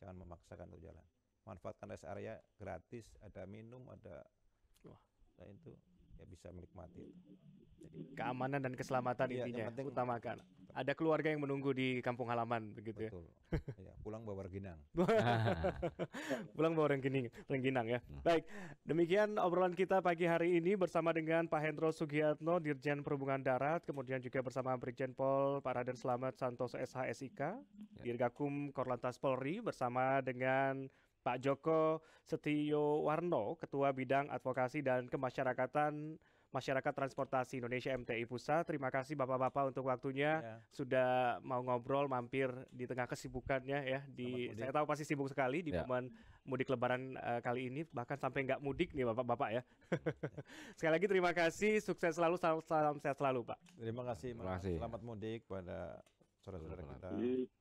jangan memaksakan untuk jalan manfaatkan rest area gratis ada minum ada wah nah itu ya bisa menikmati itu. Jadi keamanan dan keselamatan ya, intinya yang penting, utamakan ada keluarga yang menunggu di kampung halaman begitu ya. Iya, pulang bawa rengginang. pulang bawa rengginang, rengginang ya. Hmm. Baik, demikian obrolan kita pagi hari ini bersama dengan Pak Hendro Sugiatno, Dirjen Perhubungan Darat, kemudian juga bersama Brigjen Pol Pak Raden Selamat Santoso SHSIK, ya. Dirgakum Korlantas Polri bersama dengan Pak Joko Setio Warno, Ketua Bidang Advokasi dan Kemasyarakatan Masyarakat Transportasi Indonesia MTI Pusat. Terima kasih Bapak-bapak untuk waktunya ya. sudah mau ngobrol mampir di tengah kesibukannya ya di saya tahu pasti sibuk sekali di ya. momen mudik lebaran uh, kali ini bahkan sampai nggak mudik nih Bapak-bapak ya. Sekali lagi terima kasih, sukses selalu salam, salam sehat selalu Pak. Terima kasih. Terima kasih. Selamat mudik pada saudara-saudara kita.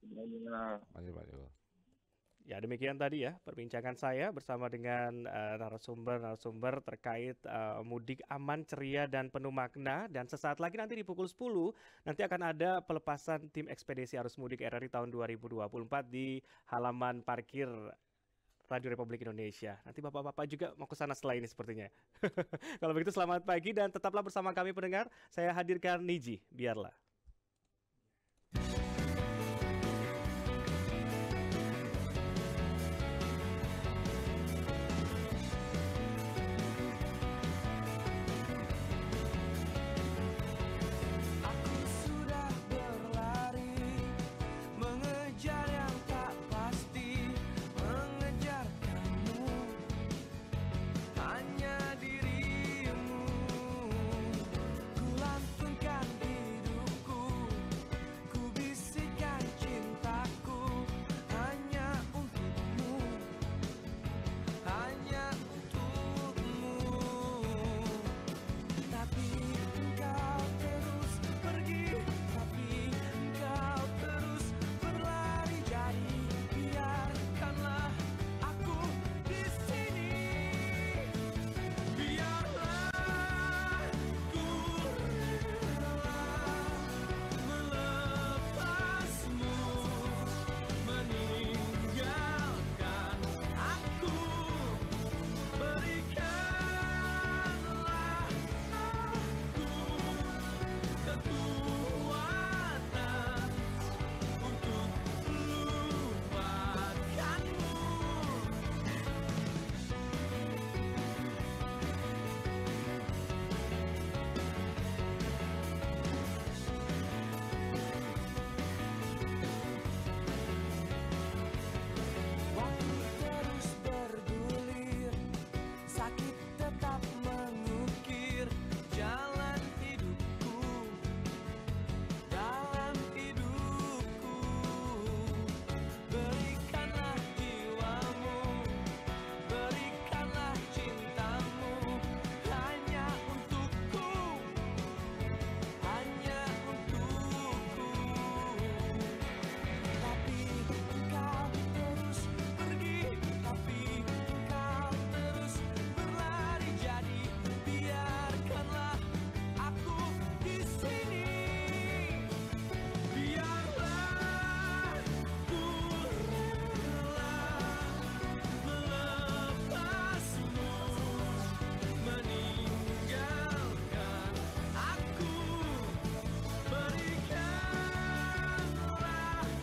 Terima kasih Ya demikian tadi ya perbincangan saya bersama dengan narasumber-narasumber eh, uh, terkait uh, mudik aman, ceria, dan penuh makna. Dan sesaat lagi nanti di pukul 10 nanti akan ada pelepasan tim ekspedisi arus mudik RRI tahun 2024 di halaman parkir Radio Republik Indonesia. Nanti bapak-bapak juga mau ke sana setelah ini sepertinya. Kalau begitu selamat pagi dan tetaplah bersama kami pendengar. Saya hadirkan Niji, biarlah.